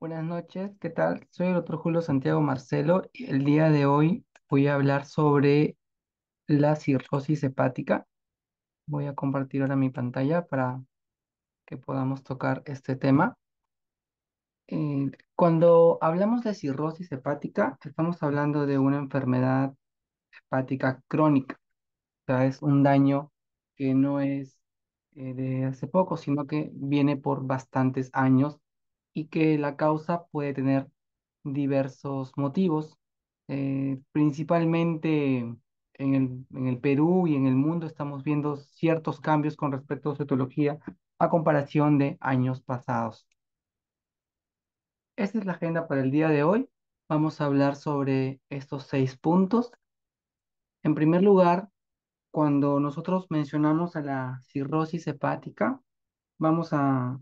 Buenas noches, ¿qué tal? Soy el otro Julio Santiago Marcelo y el día de hoy voy a hablar sobre la cirrosis hepática. Voy a compartir ahora mi pantalla para que podamos tocar este tema. Eh, cuando hablamos de cirrosis hepática, estamos hablando de una enfermedad hepática crónica. O sea, es un daño que no es eh, de hace poco, sino que viene por bastantes años y que la causa puede tener diversos motivos. Eh, principalmente en el, en el, Perú y en el mundo estamos viendo ciertos cambios con respecto a su etología a comparación de años pasados. Esta es la agenda para el día de hoy. Vamos a hablar sobre estos seis puntos. En primer lugar, cuando nosotros mencionamos a la cirrosis hepática, vamos a,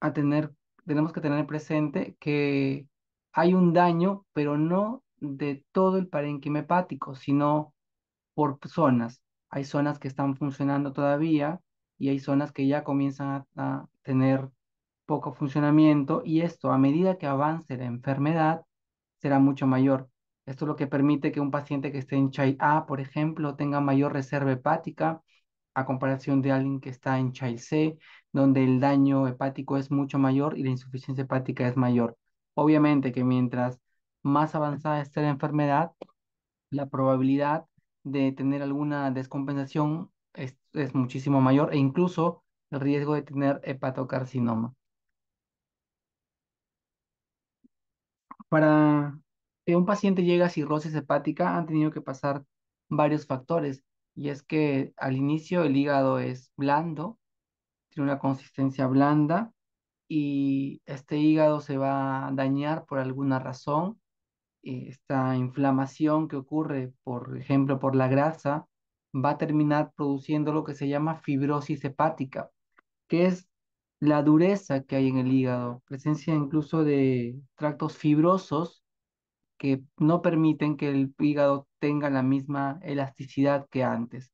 a tener tenemos que tener presente que hay un daño, pero no de todo el parénquima hepático, sino por zonas. Hay zonas que están funcionando todavía y hay zonas que ya comienzan a, tener poco funcionamiento y esto a medida que avance la enfermedad será mucho mayor. Esto es lo que permite que un paciente que esté en Child A, por ejemplo, tenga mayor reserva hepática a comparación de alguien que está en Child C, donde el daño hepático es mucho mayor y la insuficiencia hepática es mayor. Obviamente que mientras más avanzada esté la enfermedad, la probabilidad de tener alguna descompensación es, muchísimo mayor e incluso el riesgo de tener hepatocarcinoma. Para que un paciente llegue a cirrosis hepática han tenido que pasar varios factores y es que al inicio el hígado es blando, tiene una consistencia blanda y este hígado se va a dañar por alguna razón. Esta inflamación que ocurre, por ejemplo, por la grasa, va a terminar produciendo lo que se llama fibrosis hepática, que es la dureza que hay en el hígado, presencia incluso de tractos fibrosos que no permiten que el hígado tenga la misma elasticidad que antes.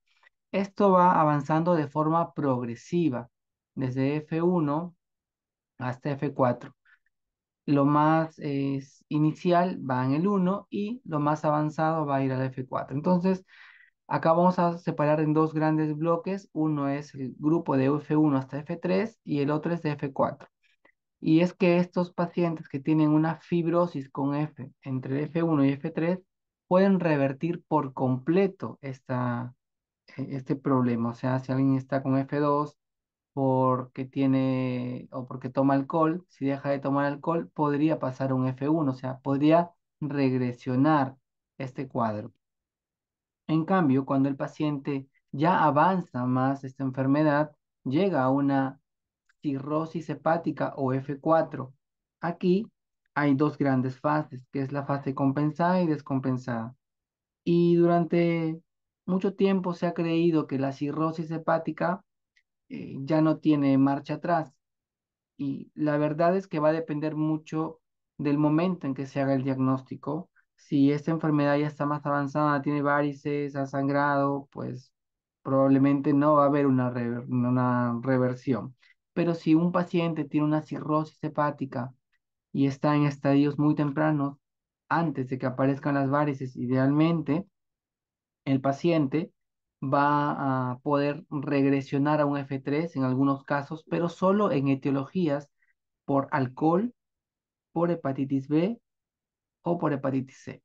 Esto va avanzando de forma progresiva desde F1 hasta F4. Lo más es, eh, inicial va en el 1 y lo más avanzado va a ir al F4. Entonces, acá vamos a separar en dos grandes bloques. Uno es el grupo de F1 hasta F3 y el otro es de F4. Y es que estos pacientes que tienen una fibrosis con F entre F1 y F3 pueden revertir por completo esta, e, este problema. O sea, si alguien está con F2 porque tiene o porque toma alcohol, si deja de tomar alcohol, podría pasar un F1, o sea, podría regresionar este cuadro. En cambio, cuando el paciente ya avanza más esta enfermedad, llega a una cirrosis hepática o F4. Aquí hay dos grandes fases, que es la fase compensada y descompensada. Y durante mucho tiempo se ha creído que la cirrosis hepática eh, ya no tiene marcha atrás. Y la verdad es que va a depender mucho del momento en que se haga el diagnóstico. Si esta enfermedad ya está más avanzada, tiene varices, ha sangrado, pues probablemente no va a haber una, una reversión. Pero si un paciente tiene una cirrosis hepática y está en estadios muy tempranos, antes de que aparezcan las varices, idealmente, el paciente va a poder regresionar a un F3 en algunos casos, pero solo en etiologías por alcohol, por hepatitis B o por hepatitis C.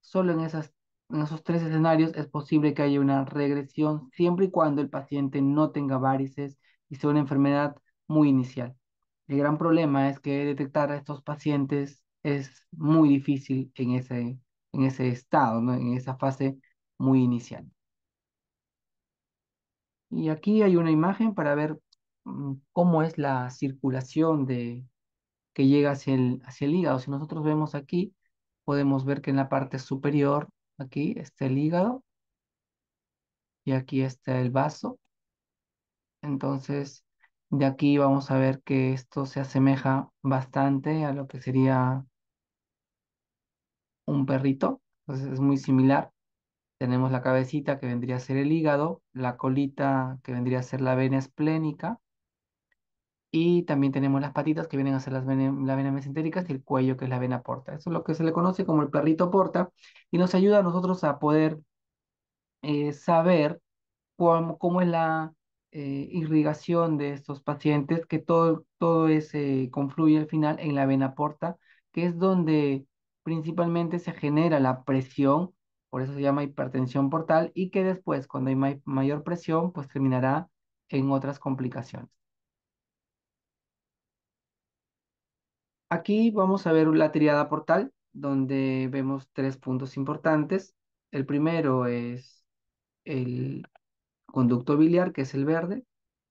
Solo en, esas, en esos tres escenarios es posible que haya una regresión siempre y cuando el paciente no tenga varices y sea una enfermedad muy inicial. El gran problema es que detectar a estos pacientes es muy difícil en ese, en ese estado, en esa fase muy inicial. Y aquí hay una imagen para ver mm, cómo es la circulación de, que llega hacia el, hacia el hígado. Si nosotros vemos aquí, podemos ver que en la parte superior, aquí está el hígado y aquí está el vaso. Entonces, de aquí vamos a ver que esto se asemeja bastante a lo que sería un perrito. Entonces, es muy similar. Tenemos la cabecita que vendría a ser el hígado, la colita que vendría a ser la vena esplénica y también tenemos las patitas que vienen a ser las la vena mesentéricas y el cuello que es la vena porta. Eso es lo que se le conoce como el perrito porta y nos ayuda a nosotros a poder eh, saber cómo, es la eh, irrigación de estos pacientes, que todo, todo ese confluye al final en la vena porta, que es donde principalmente se genera la presión por eso se llama hipertensión portal, y que después, cuando hay mayor presión, pues terminará en otras complicaciones. Aquí vamos a ver la triada portal, donde vemos tres puntos importantes. El primero es el conducto biliar, que es el verde,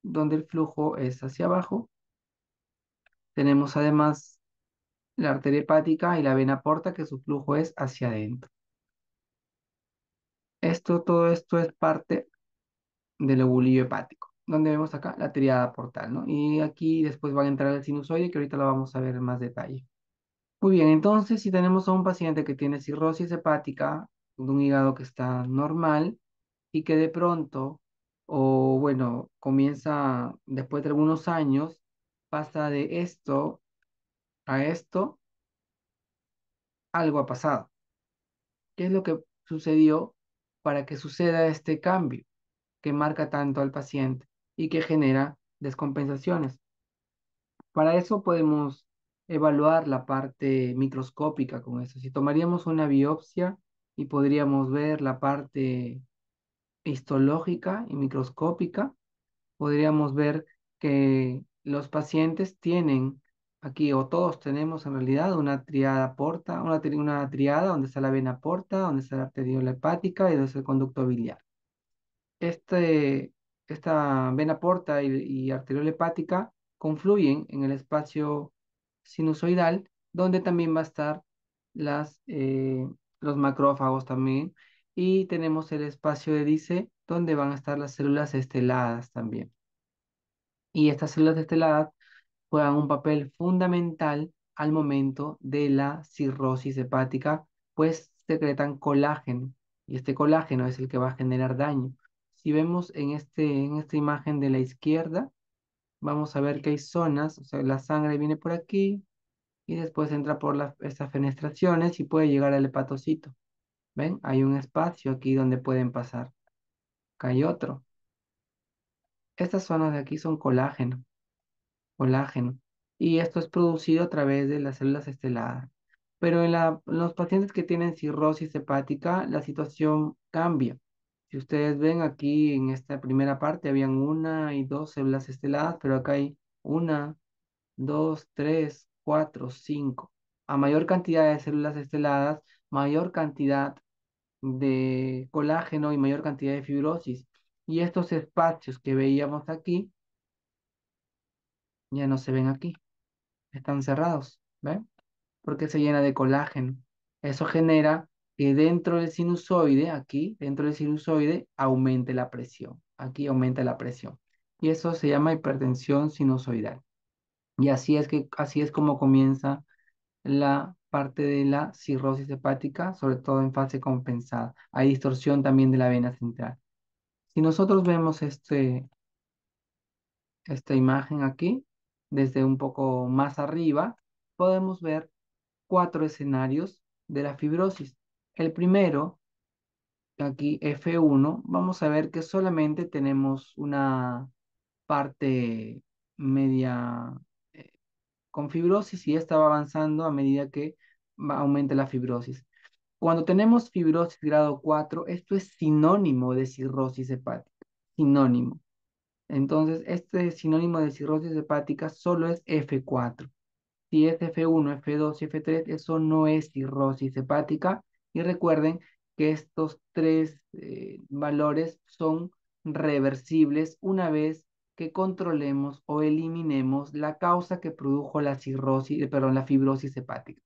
donde el flujo es hacia abajo. Tenemos además la arteria hepática y la vena porta, que su flujo es hacia adentro. Esto, todo esto es parte del ovulillo hepático, donde vemos acá la triada portal, ¿no? Y aquí después van a entrar el sinusoide, que ahorita lo vamos a ver en más detalle. Muy bien, entonces si tenemos a un paciente que tiene cirrosis hepática, un hígado que está normal y que de pronto, o bueno, comienza después de algunos años, pasa de esto a esto, algo ha pasado. ¿Qué es lo que sucedió para que suceda este cambio que marca tanto al paciente y que genera descompensaciones. Para eso podemos evaluar la parte microscópica con eso. Si tomaríamos una biopsia y podríamos ver la parte histológica y microscópica, podríamos ver que los pacientes tienen aquí o todos tenemos en realidad una triada porta, una, triada donde está la vena porta, donde está la arteriola hepática y donde está el conducto biliar. Este, esta vena porta y, arteriola hepática confluyen en el espacio sinusoidal donde también va a estar las, eh, los macrófagos también y tenemos el espacio de donde van a estar las células esteladas también. Y estas células esteladas juegan un papel fundamental al momento de la cirrosis hepática, pues secretan colágeno y este colágeno es el que va a generar daño. Si vemos en, este, en esta imagen de la izquierda, vamos a ver que hay zonas, o sea, la sangre viene por aquí y después entra por estas fenestraciones y puede llegar al hepatocito. ¿Ven? Hay un espacio aquí donde pueden pasar. Acá hay otro. Estas zonas de aquí son colágeno colágeno. Y esto es producido a través de las células esteladas. Pero en la, los pacientes que tienen cirrosis hepática, la situación cambia. Si ustedes ven aquí en esta primera parte, habían una y dos células esteladas, pero acá hay una, dos, tres, cuatro, cinco. A mayor cantidad de células esteladas, mayor cantidad de colágeno y mayor cantidad de fibrosis. Y estos espacios que veíamos aquí ya no se ven aquí. Están cerrados, ¿ven? Porque se llena de colágeno. Eso genera que dentro del sinusoide, aquí, dentro del sinusoide, aumente la presión. Aquí aumenta la presión. Y eso se llama hipertensión sinusoidal. Y así es, que, así es como comienza la parte de la cirrosis hepática, sobre todo en fase compensada. Hay distorsión también de la vena central. Si nosotros vemos este, esta imagen aquí, desde un poco más arriba podemos ver cuatro escenarios de la fibrosis. El primero, aquí F1, vamos a ver que solamente tenemos una parte media eh, con fibrosis y esta va avanzando a medida que aumenta la fibrosis. Cuando tenemos fibrosis grado 4, esto es sinónimo de cirrosis hepática, sinónimo. Entonces, este sinónimo de cirrosis hepática solo es F4. Si es F1, F2 y F3, eso no es cirrosis hepática. Y recuerden que estos tres eh, valores son reversibles una vez que controlemos o eliminemos la causa que produjo la cirrosis, eh, perdón, la fibrosis hepática.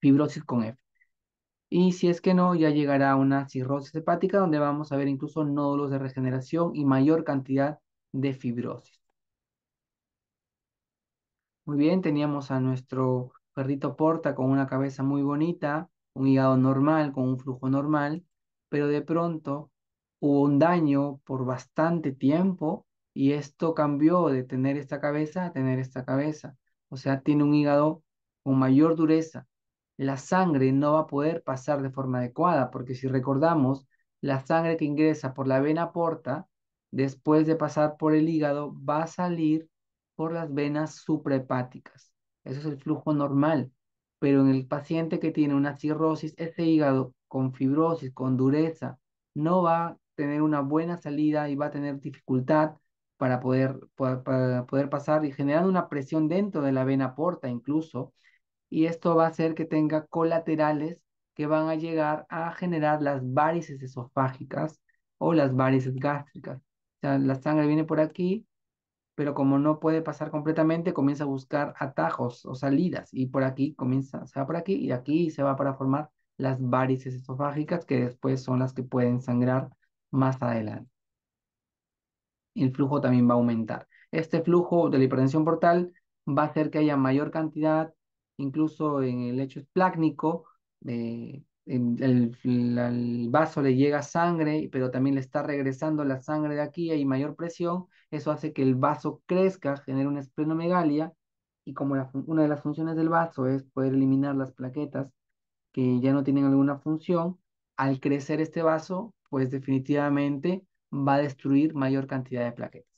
Fibrosis con F. Y si es que no, ya llegará una cirrosis hepática donde vamos a ver incluso nódulos de regeneración y mayor cantidad de fibrosis. Muy bien, teníamos a nuestro perrito porta con una cabeza muy bonita, un hígado normal, con un flujo normal, pero de pronto hubo un daño por bastante tiempo y esto cambió de tener esta cabeza a tener esta cabeza. O sea, tiene un hígado con mayor dureza. La sangre no va a poder pasar de forma adecuada porque si recordamos, la sangre que ingresa por la vena porta después de pasar por el hígado, va a salir por las venas suprahepáticas. Eso es el flujo normal. Pero en el paciente que tiene una cirrosis, ese hígado con fibrosis, con dureza, no va a tener una buena salida y va a tener dificultad para poder, poder pasar y generando una presión dentro de la vena porta incluso. Y esto va a hacer que tenga colaterales que van a llegar a generar las varices esofágicas o las varices gástricas la sangre viene por aquí, pero como no puede pasar completamente, comienza a buscar atajos o salidas. Y por aquí comienza, se va por aquí y aquí se va para formar las varices esofágicas que después son las que pueden sangrar más adelante. El flujo también va a aumentar. Este flujo de la hipertensión portal va a hacer que haya mayor cantidad, incluso en el hecho esplácnico, de el, vaso le llega sangre, pero también le está regresando la sangre de aquí, hay mayor presión, eso hace que el vaso crezca, genera una esplenomegalia, y como una de las funciones del vaso es poder eliminar las plaquetas que ya no tienen alguna función, al crecer este vaso, pues definitivamente va a destruir mayor cantidad de plaquetas.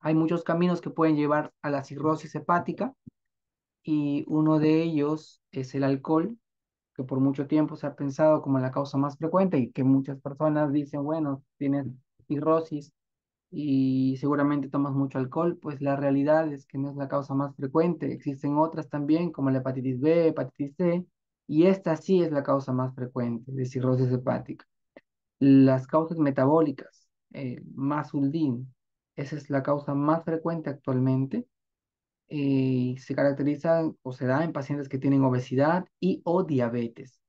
Hay muchos caminos que pueden llevar a la cirrosis hepática y uno de ellos es el alcohol, que por mucho tiempo se ha pensado como la causa más frecuente y que muchas personas dicen, bueno, tienes cirrosis y seguramente tomas mucho alcohol, pues la realidad es que no es la causa más frecuente. Existen otras también como la hepatitis B, hepatitis C, y esta sí es la causa más frecuente de cirrosis hepática. Las causas metabólicas, eh, esa es la causa más frecuente actualmente se caracterizan o se da en pacientes que tienen obesidad y o diabetes.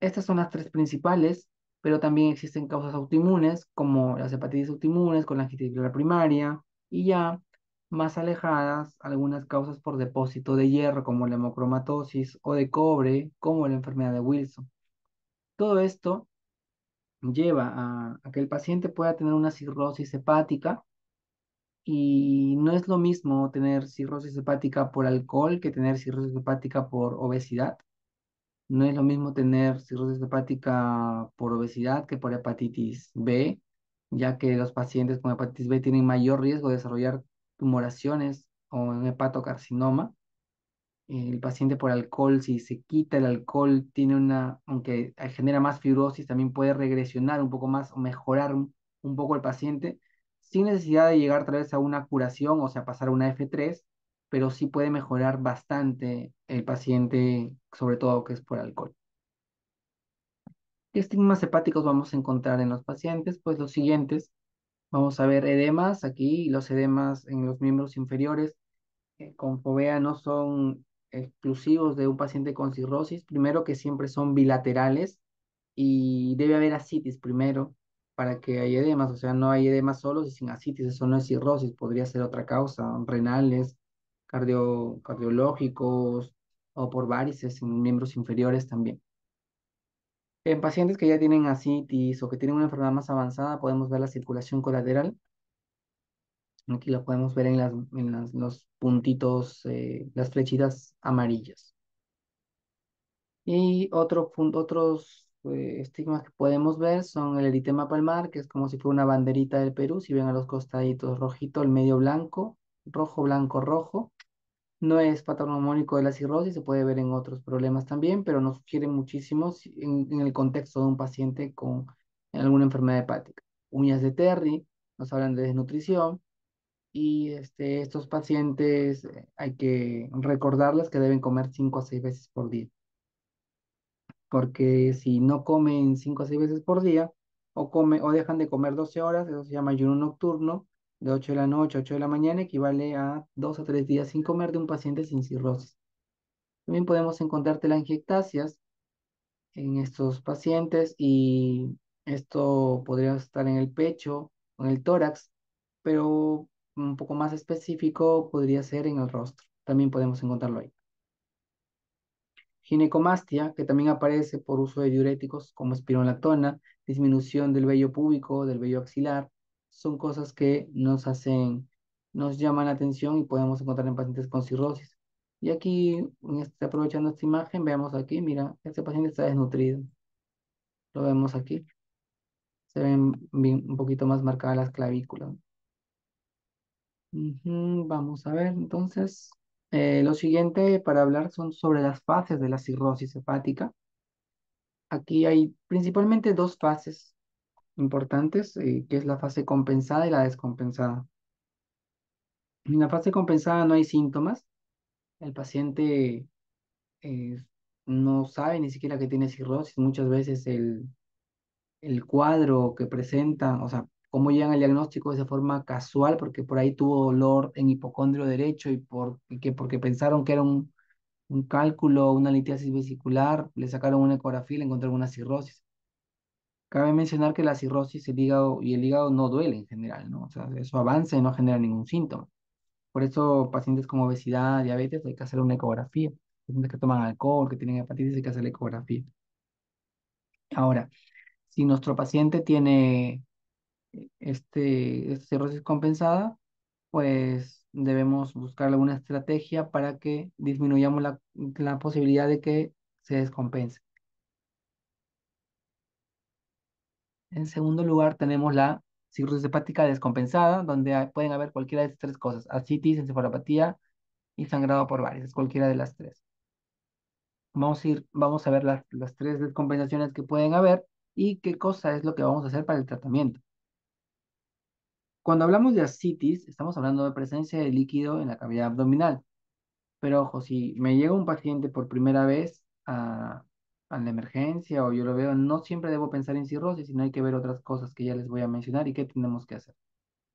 Estas son las tres principales, pero también existen causas autoinmunes como las hepatitis autoinmunes con la angitis primaria y ya más alejadas algunas causas por depósito de hierro como la hemocromatosis o de cobre como la enfermedad de Wilson. Todo esto lleva a que el paciente pueda tener una cirrosis hepática y no es lo mismo tener cirrosis hepática por alcohol que tener cirrosis hepática por obesidad. No es lo mismo tener cirrosis hepática por obesidad que por hepatitis B, ya que los pacientes con hepatitis B tienen mayor riesgo de desarrollar tumoraciones o un hepatocarcinoma. El paciente por alcohol, si se quita el alcohol, tiene una, aunque genera más fibrosis, también puede regresionar un poco más o mejorar un poco el paciente, sin necesidad de llegar a través a una curación, o sea, pasar a una F3, pero sí puede mejorar bastante el paciente, sobre todo que es por alcohol. ¿Qué estigmas hepáticos vamos a encontrar en los pacientes? Pues los siguientes. Vamos a ver edemas aquí, los edemas en los miembros inferiores eh, con fovea no son exclusivos de un paciente con cirrosis, primero que siempre son bilaterales y debe haber ascitis primero, para que haya edemas, o sea, no hay edemas solos y sin asitis, eso no es cirrosis, podría ser otra causa, renales, cardiológicos o por varices en miembros inferiores también. En pacientes que ya tienen asitis o que tienen una enfermedad más avanzada, podemos ver la circulación colateral. Aquí la podemos ver en, las, en los puntitos, eh, las flechitas amarillas. Y otro, otros pues, estigmas que podemos ver son el eritema palmar, que es como si fuera una banderita del Perú, si ven a los costaditos rojito, el medio blanco, rojo, blanco, rojo. No es patognomónico de la cirrosis, se puede ver en otros problemas también, pero nos sugiere muchísimo en, el contexto de un paciente con alguna enfermedad hepática. Uñas de Terry, nos hablan de desnutrición, y este, estos pacientes eh, hay que recordarles que deben comer cinco a seis veces por día porque si no comen cinco o seis veces por día, o, come, o dejan de comer 12 horas, eso se llama ayuno nocturno, de 8 de la noche a 8 de la mañana, equivale a dos o tres días sin comer de un paciente sin cirrosis. También podemos encontrarte encontrar telangiectasias en estos pacientes y esto podría estar en el pecho o en el tórax, pero un poco más específico podría ser en el rostro. También podemos encontrarlo ahí. Ginecomastia, que también aparece por uso de diuréticos como espironolactona, disminución del vello púbico, del vello axilar, son cosas que nos hacen, nos llaman la atención y podemos encontrar en pacientes con cirrosis. Y aquí, este, aprovechando esta imagen, veamos aquí, mira, este paciente está desnutrido. Lo vemos aquí. Se ven un poquito más marcadas las clavículas. vamos a ver, entonces. Eh, lo siguiente para hablar son sobre las fases de la cirrosis hepática. Aquí hay principalmente dos fases importantes, eh, que es la fase compensada y la descompensada. En la fase compensada no hay síntomas. El paciente eh, no sabe ni siquiera que tiene cirrosis. Muchas veces el, el cuadro que presenta, o sea, cómo llegan al diagnóstico de esa forma casual, porque por ahí tuvo dolor en hipocondrio derecho y, porque pensaron que era un, cálculo, una litiasis vesicular, le sacaron una ecografía y le encontraron una cirrosis. Cabe mencionar que la cirrosis el hígado, y el hígado no duele en general, ¿no? O sea, eso avanza y no genera ningún síntoma. Por eso pacientes con obesidad, diabetes, hay que hacer una ecografía. Pacientes que toman alcohol, que tienen hepatitis, hay que hacer la ecografía. Ahora, si nuestro paciente tiene este, esta cirrosis compensada, pues debemos buscar alguna estrategia para que disminuyamos la, la posibilidad de que se descompense. En segundo lugar, tenemos la cirrosis hepática descompensada, donde pueden haber cualquiera de estas tres cosas, ascitis, encefalopatía y sangrado por varices, cualquiera de las tres. Vamos a, ir, vamos a ver las, las tres descompensaciones que pueden haber y qué cosa es lo que vamos a hacer para el tratamiento. Cuando hablamos de ascitis, estamos hablando de presencia de líquido en la cavidad abdominal. Pero ojo, si me llega un paciente por primera vez a, la emergencia o yo lo veo, no siempre debo pensar en cirrosis, sino hay que ver otras cosas que ya les voy a mencionar y qué tenemos que hacer.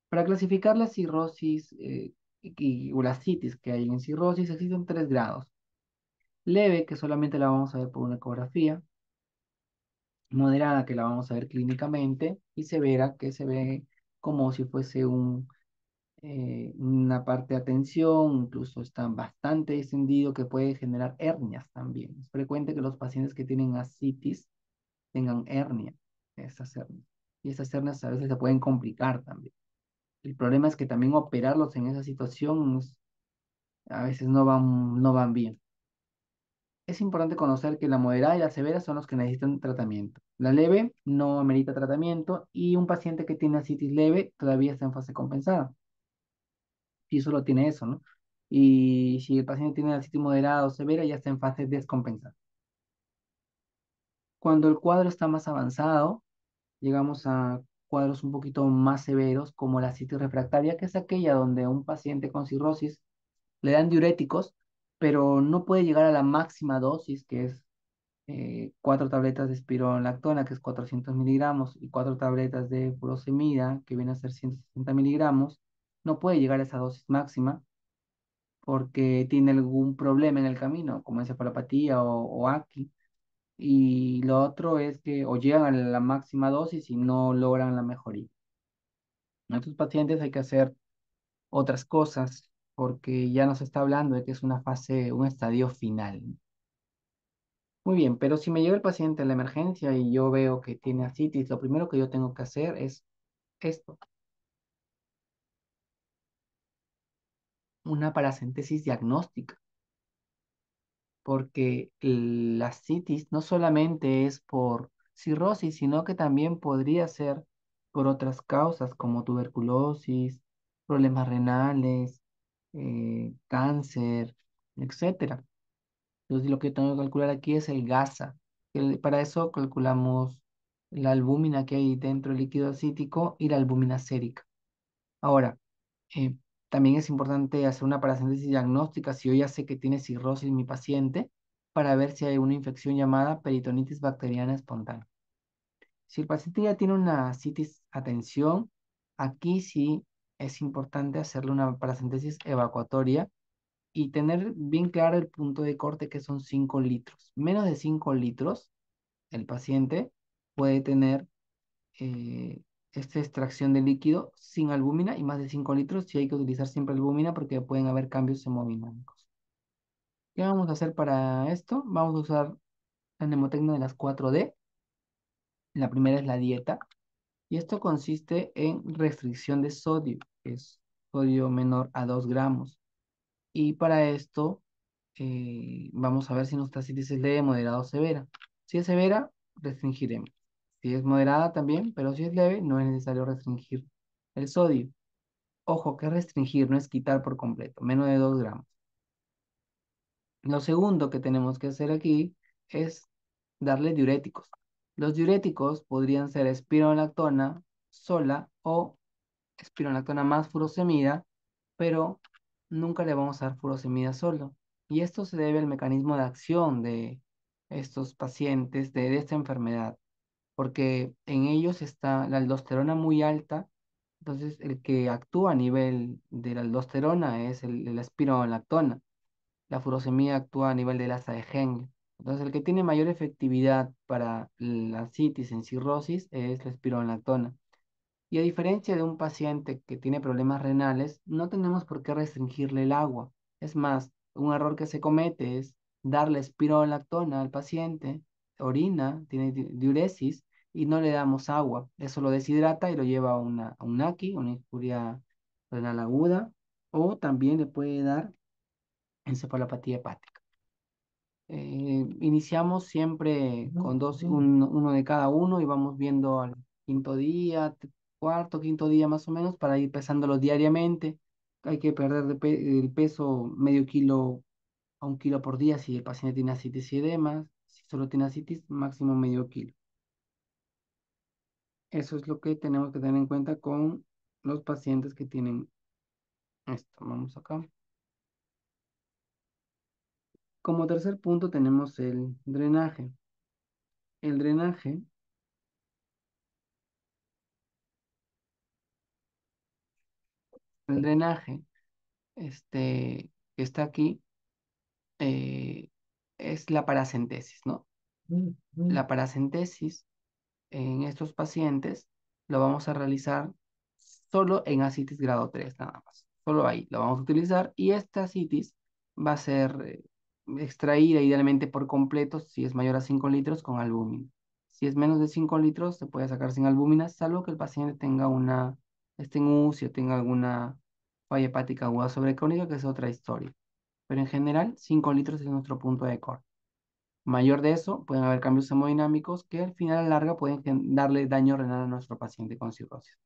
Para clasificar la cirrosis eh, y, o las citis que hay en cirrosis, existen tres grados. Leve, que solamente la vamos a ver por una ecografía. Moderada, que la vamos a ver clínicamente. Y severa, que se ve como si fuese un, eh, una parte de atención, incluso están bastante extendido, que puede generar hernias también. Es frecuente que los pacientes que tienen ascitis tengan hernia, esas hernias. Y esas hernias a veces se pueden complicar también. El problema es que también operarlos en esa situación a veces no van, no van bien es importante conocer que la moderada y la severa son los que necesitan tratamiento. La leve no amerita tratamiento y un paciente que tiene asitis leve todavía está en fase compensada. Y solo tiene eso, ¿no? Y si el paciente tiene asitis moderada o severa, ya está en fase descompensada. Cuando el cuadro está más avanzado, llegamos a cuadros un poquito más severos, como la citis refractaria, que es aquella donde un paciente con cirrosis le dan diuréticos pero no puede llegar a la máxima dosis, que es eh, cuatro tabletas de espirolactona, que es 400 miligramos, y cuatro tabletas de furosemida, que viene a ser 160 miligramos, no puede llegar a esa dosis máxima porque tiene algún problema en el camino, como la o, o aquí Y lo otro es que o llegan a la máxima dosis y no logran la mejoría. En estos pacientes hay que hacer otras cosas porque ya nos está hablando de que es una fase, un estadio final. Muy bien, pero si me llega el paciente a la emergencia y yo veo que tiene ascitis, lo primero que yo tengo que hacer es esto. Una paracentesis diagnóstica. Porque la asitis no solamente es por cirrosis, sino que también podría ser por otras causas como tuberculosis, problemas renales, eh, cáncer, etc. Entonces lo que tengo que calcular aquí es el GASA. para eso calculamos la albúmina que hay dentro del líquido acítico y la albúmina sérica. Ahora, eh, también es importante hacer una paracentesis diagnóstica si yo ya sé que tiene cirrosis mi paciente para ver si hay una infección llamada peritonitis bacteriana espontánea. Si el paciente ya tiene una citis, atención, aquí sí es importante hacerle una paracentesis evacuatoria y tener bien claro el punto de corte que son 5 litros. Menos de 5 litros, el paciente puede tener eh, esta extracción de líquido sin albúmina y más de 5 litros si hay que utilizar siempre albúmina porque pueden haber cambios hemodinámicos. ¿Qué vamos a hacer para esto? Vamos a usar la mnemotecnia de las 4D. La primera es la dieta. Y esto consiste en restricción de sodio, que es sodio menor a 2 gramos. Y para esto eh, vamos a ver si nuestra síntesis es leve, moderada o severa. Si es severa, restringiremos. Si es moderada también, pero si es leve, no es necesario restringir el sodio. Ojo que restringir no es quitar por completo, menos de 2 gramos. Lo segundo que tenemos que hacer aquí es darle diuréticos. Los diuréticos podrían ser espironolactona sola o espironolactona más furosemida, pero nunca le vamos a dar furosemida solo. Y esto se debe al mecanismo de acción de estos pacientes de, esta enfermedad, porque en ellos está la aldosterona muy alta, entonces el que actúa a nivel de la aldosterona es el, la espironolactona. La furosemida actúa a nivel del asa de genio. Entonces, el que tiene mayor efectividad para la citis en cirrosis es la espironolactona. Y a diferencia de un paciente que tiene problemas renales, no tenemos por qué restringirle el agua. Es más, un error que se comete es darle espironolactona al paciente, orina, tiene diuresis y no le damos agua. Eso lo deshidrata y lo lleva a, una, a un AKI, una injuria renal aguda, o también le puede dar encefalopatía hepática. Eh, iniciamos siempre con dos, uno de cada uno y vamos viendo al quinto día, cuarto, quinto día más o menos para ir pesándolo diariamente. Hay que perder el peso medio kilo a un kilo por día si el paciente tiene asitis y edemas. Si solo tiene asitis, máximo medio kilo. Eso es lo que tenemos que tener en cuenta con los pacientes que tienen esto. Vamos acá. Como tercer punto tenemos el drenaje. El drenaje el drenaje este, que está aquí eh, es la paracentesis, ¿no? Mm, mm. La paracentesis en estos pacientes lo vamos a realizar solo en asitis grado 3, nada más. Solo ahí lo vamos a utilizar y esta asitis va a ser eh, extraída idealmente por completo si es mayor a 5 litros con albúmina. Si es menos de 5 litros, se puede sacar sin albúmina, salvo que el paciente tenga una, esté o tenga alguna falla hepática aguda sobrecrónica, que es otra historia. Pero en general, 5 litros es nuestro punto de corte. Mayor de eso, pueden haber cambios hemodinámicos que al final a la larga pueden darle daño renal a nuestro paciente con cirrosis.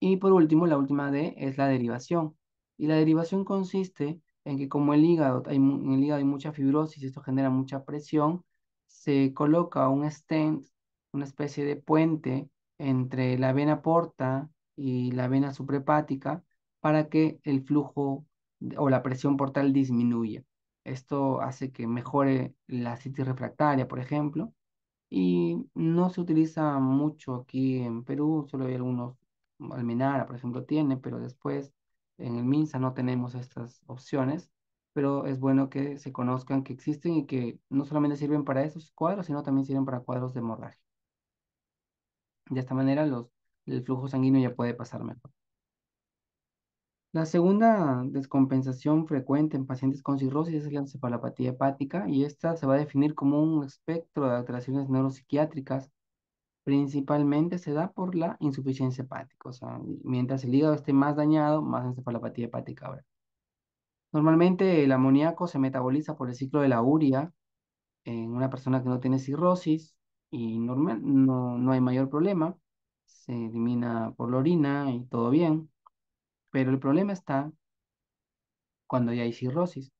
Y por último, la última D es la derivación. Y la derivación consiste en que como el hígado, hay, en el hígado hay mucha fibrosis, esto genera mucha presión, se coloca un stent, una especie de puente entre la vena porta y la vena suprepática para que el flujo o la presión portal disminuya. Esto hace que mejore la citis refractaria, por ejemplo, y no se utiliza mucho aquí en Perú, solo hay algunos, Almenara, por ejemplo, tiene, pero después en el MINSA no tenemos estas opciones, pero es bueno que se conozcan que existen y que no solamente sirven para esos cuadros, sino también sirven para cuadros de hemorragia. De esta manera los, el flujo sanguíneo ya puede pasar mejor. La segunda descompensación frecuente en pacientes con cirrosis es la encefalopatía hepática y esta se va a definir como un espectro de alteraciones neuropsiquiátricas principalmente se da por la insuficiencia hepática. O sea, mientras el hígado esté más dañado, más encefalopatía hepática habrá. Normalmente el amoníaco se metaboliza por el ciclo de la urea en una persona que no tiene cirrosis y normal, no, hay mayor problema. Se elimina por la orina y todo bien. Pero el problema está cuando ya hay cirrosis,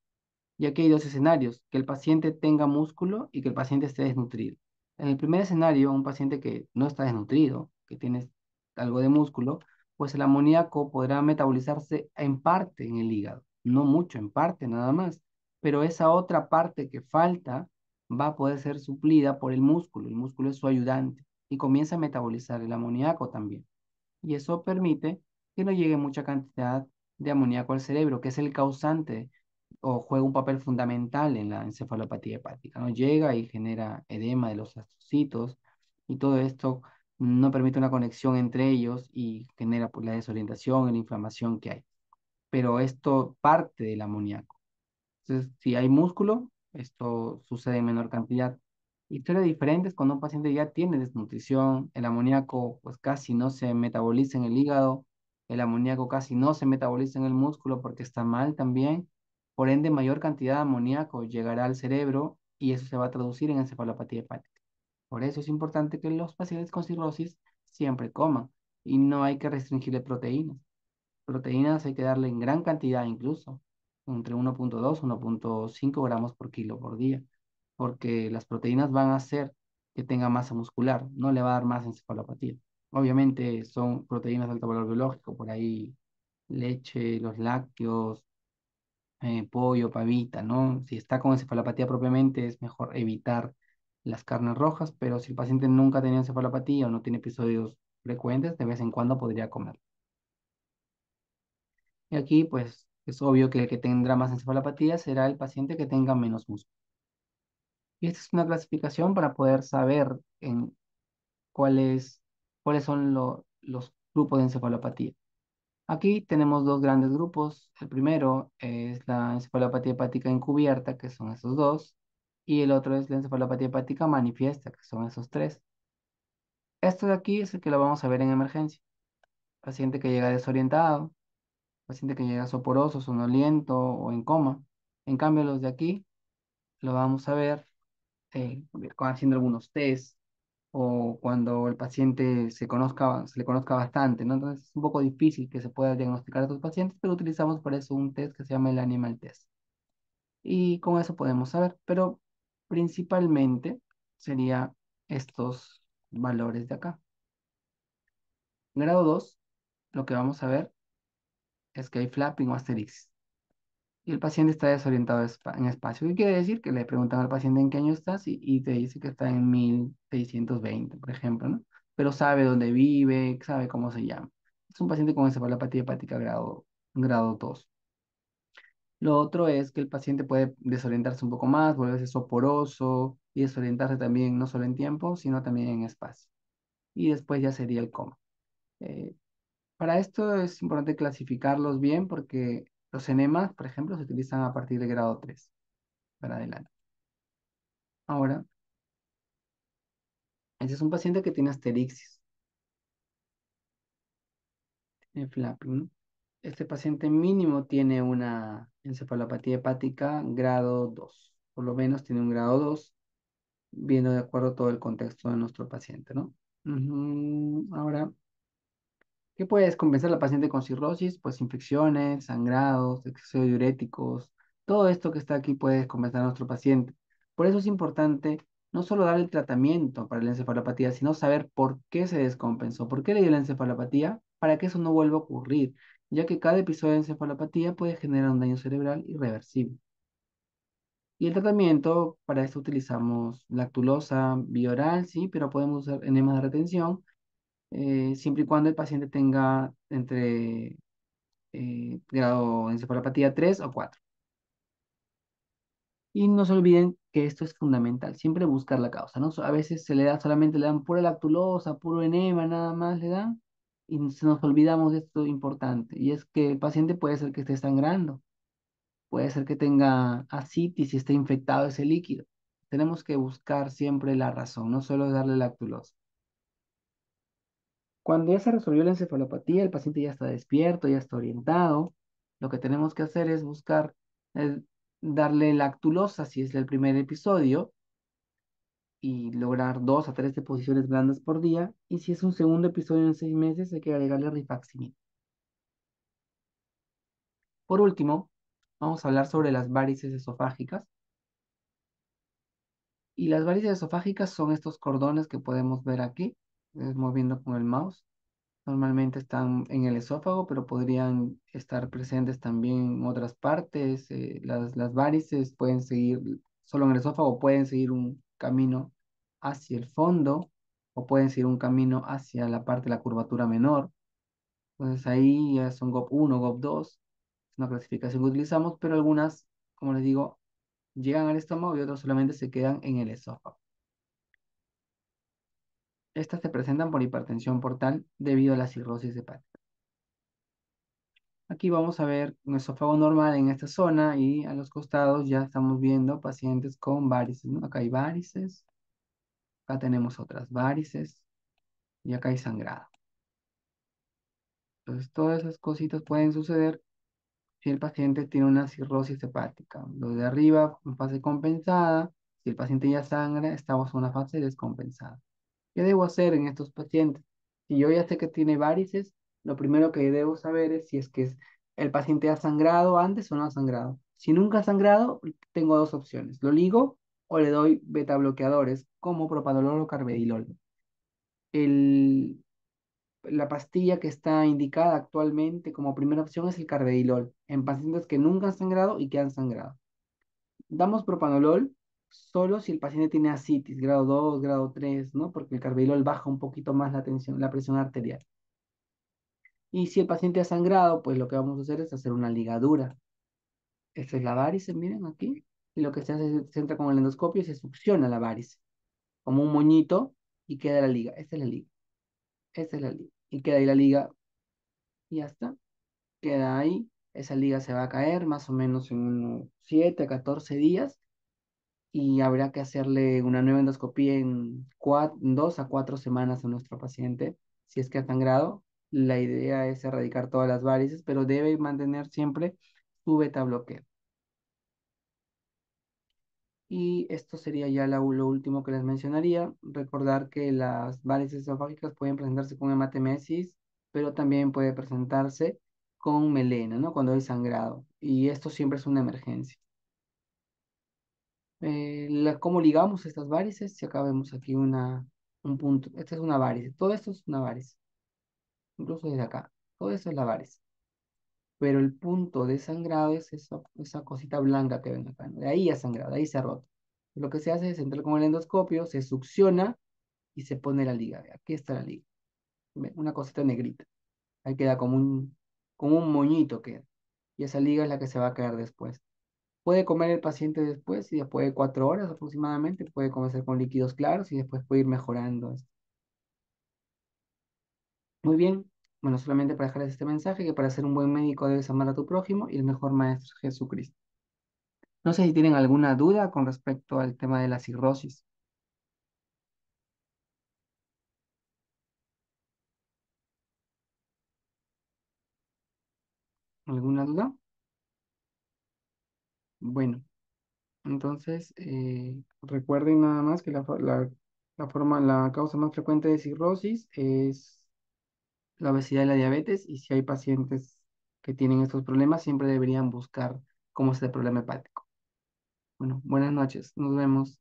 Y aquí hay dos escenarios, que el paciente tenga músculo y que el paciente esté desnutrido. En el primer escenario, un paciente que no está desnutrido, que tiene algo de músculo, pues el amoníaco podrá metabolizarse en parte en el hígado, no mucho, en parte nada más, pero esa otra parte que falta va a poder ser suplida por el músculo, el músculo es su ayudante y comienza a metabolizar el amoníaco también. Y eso permite que no llegue mucha cantidad de amoníaco al cerebro, que es el causante o juega un papel fundamental en la encefalopatía hepática. ¿no? Llega y genera edema de los astrocitos y todo esto no permite una conexión entre ellos y genera pues, la desorientación y la inflamación que hay. Pero esto parte del amoníaco. Entonces, si hay músculo, esto sucede en menor cantidad. Historias diferentes cuando un paciente ya tiene desnutrición, el amoníaco pues casi no se metaboliza en el hígado, el amoníaco casi no se metaboliza en el músculo porque está mal también por ende, mayor cantidad de amoníaco llegará al cerebro y eso se va a traducir en encefalopatía hepática. Por eso es importante que los pacientes con cirrosis siempre coman y no hay que restringirle proteínas. Proteínas hay que darle en gran cantidad incluso, entre 1.2 1.5 gramos por kilo por día, porque las proteínas van a hacer que tenga masa muscular, no le va a dar más encefalopatía. Obviamente son proteínas de alto valor biológico, por ahí leche, los lácteos, eh, pollo, pavita, ¿no? Si está con encefalopatía propiamente, es mejor evitar las carnes rojas, pero si el paciente nunca ha tenido encefalopatía o no tiene episodios frecuentes, de vez en cuando podría comer. Y aquí, pues, es obvio que el que tendrá más encefalopatía será el paciente que tenga menos músculo. Y esta es una clasificación para poder saber en cuáles, cuáles son los grupos de encefalopatía. Aquí tenemos dos grandes grupos. El primero es la encefalopatía hepática encubierta, que son esos dos, y el otro es la encefalopatía hepática manifiesta, que son esos tres. Esto de aquí es el que lo vamos a ver en emergencia. Paciente que llega desorientado, paciente que llega soporoso, sonoliento o en coma. En cambio, los de aquí lo vamos a ver eh, haciendo algunos tests o cuando el paciente se, conozca, se le conozca bastante, ¿no? Entonces es un poco difícil que se pueda diagnosticar a estos pacientes, pero utilizamos para eso un test que se llama el Animal Test. Y con eso podemos saber, pero principalmente sería estos valores de acá. En grado 2, lo que vamos a ver es que hay flapping o asterix y el paciente está desorientado en espacio. ¿Qué quiere decir? Que le preguntan al paciente en qué año estás y, te dice que está en 1620, por ejemplo, ¿no? Pero sabe dónde vive, sabe cómo se llama. Es un paciente con encefalopatía hepática grado, grado 2. Lo otro es que el paciente puede desorientarse un poco más, volverse soporoso y desorientarse también no solo en tiempo, sino también en espacio. Y después ya sería el coma. Eh, para esto es importante clasificarlos bien porque los enemas, por ejemplo, se utilizan a partir de grado 3 para adelante. Ahora, este es un paciente que tiene asterixis. Tiene flapping. Este paciente mínimo tiene una encefalopatía hepática grado 2. Por lo menos tiene un grado 2, viendo de acuerdo todo el contexto de nuestro paciente, ¿no? Ahora, ¿Qué puedes compensar la paciente con cirrosis? Pues infecciones, sangrados, exceso diuréticos, todo esto que está aquí puedes compensar a nuestro paciente. Por eso es importante no solo dar el tratamiento para la encefalopatía, sino saber por qué se descompensó, por qué le dio la encefalopatía, para que eso no vuelva a ocurrir, ya que cada episodio de encefalopatía puede generar un daño cerebral irreversible. Y el tratamiento, para esto utilizamos lactulosa bioral, sí, pero podemos usar enema de retención eh, siempre y cuando el paciente tenga entre eh, grado de encefalopatía 3 o 4. Y no se olviden que esto es fundamental, siempre buscar la causa, ¿no? A veces se le da, solamente le dan pura lactulosa, puro enema, nada más le dan, y nos olvidamos de esto importante, y es que el paciente puede ser que esté sangrando, puede ser que tenga asitis y esté infectado ese líquido. Tenemos que buscar siempre la razón, no solo darle lactulosa. Cuando ya se resolvió la encefalopatía, el paciente ya está despierto, ya está orientado. Lo que tenemos que hacer es buscar darle lactulosa, si es el primer episodio, y lograr dos a tres deposiciones blandas por día. Y si es un segundo episodio en seis meses, hay que agregarle rifaximina. Por último, vamos a hablar sobre las varices esofágicas. Y las varices esofágicas son estos cordones que podemos ver aquí, es moviendo con el mouse. Normalmente están en el esófago, pero podrían estar presentes también en otras partes. Eh, las, las varices pueden seguir, solo en el esófago pueden seguir un camino hacia el fondo o pueden seguir un camino hacia la parte de la curvatura menor. Entonces ahí ya son GOP 1, GOP 2, es una clasificación que utilizamos, pero algunas, como les digo, llegan al estómago y otras solamente se quedan en el esófago. Estas se presentan por hipertensión portal debido a la cirrosis hepática. Aquí vamos a ver un esófago normal en esta zona y a los costados ya estamos viendo pacientes con varices. Acá hay varices, acá tenemos otras varices y acá hay sangrado. Entonces todas esas cositas pueden suceder si el paciente tiene una cirrosis hepática. Lo de arriba en fase compensada, si el paciente ya sangra, estamos en una fase descompensada. ¿Qué debo hacer en estos pacientes? Si yo ya sé que tiene varices, lo primero que debo saber es si es que el paciente ha sangrado antes o no ha sangrado. Si nunca ha sangrado, tengo dos opciones. Lo ligo o le doy beta bloqueadores como propanolol o carvedilol. la pastilla que está indicada actualmente como primera opción es el carvedilol en pacientes que nunca han sangrado y que han sangrado. Damos propanolol solo si el paciente tiene asitis, grado 2, grado 3, ¿no? Porque el carbidol baja un poquito más la tensión, la presión arterial. Y si el paciente ha sangrado, pues lo que vamos a hacer es hacer una ligadura. Esta es la varice, miren aquí. Y lo que se hace se entra con el endoscopio y se succiona la varice. Como un moñito y queda la liga. Esta es la liga. Esta es la liga. Y queda ahí la liga. Y ya está. Queda ahí. Esa liga se va a caer más o menos en 7 a 14 días y habrá que hacerle una nueva endoscopía en dos a cuatro semanas a nuestro paciente, si es que ha sangrado, La idea es erradicar todas las varices, pero debe mantener siempre su beta bloqueo. Y esto sería ya la, lo último que les mencionaría. Recordar que las varices esofágicas pueden presentarse con hematemesis, pero también puede presentarse con melena, ¿no? Cuando hay sangrado. Y esto siempre es una emergencia. Eh, cómo ligamos estas varices, si acá vemos aquí una, un punto, esta es una varice, todo esto es una varice, incluso desde acá, todo esto es la varice, pero el punto de sangrado es esa, esa cosita blanca que ven acá, de ahí ha sangrado, de ahí se rota Lo que se hace es entrar con el endoscopio, se succiona y se pone la liga, aquí está la liga, una cosita negrita, ahí queda como un, como un moñito queda, y esa liga es la que se va a quedar después puede comer el paciente después y después de cuatro horas aproximadamente puede comenzar con líquidos claros y después puede ir mejorando Muy bien, bueno, solamente para dejarles este mensaje que para ser un buen médico debes amar a tu prójimo y el mejor maestro es Jesucristo. No sé si tienen alguna duda con respecto al tema de la cirrosis. ¿Alguna duda? Bueno, entonces eh, recuerden nada más que la, forma, la causa más frecuente de cirrosis es la obesidad y la diabetes y si hay pacientes que tienen estos problemas siempre deberían buscar cómo es el problema hepático. Bueno, buenas noches, nos vemos.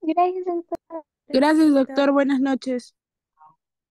Gracias, doctor. Gracias, doctor. Buenas noches.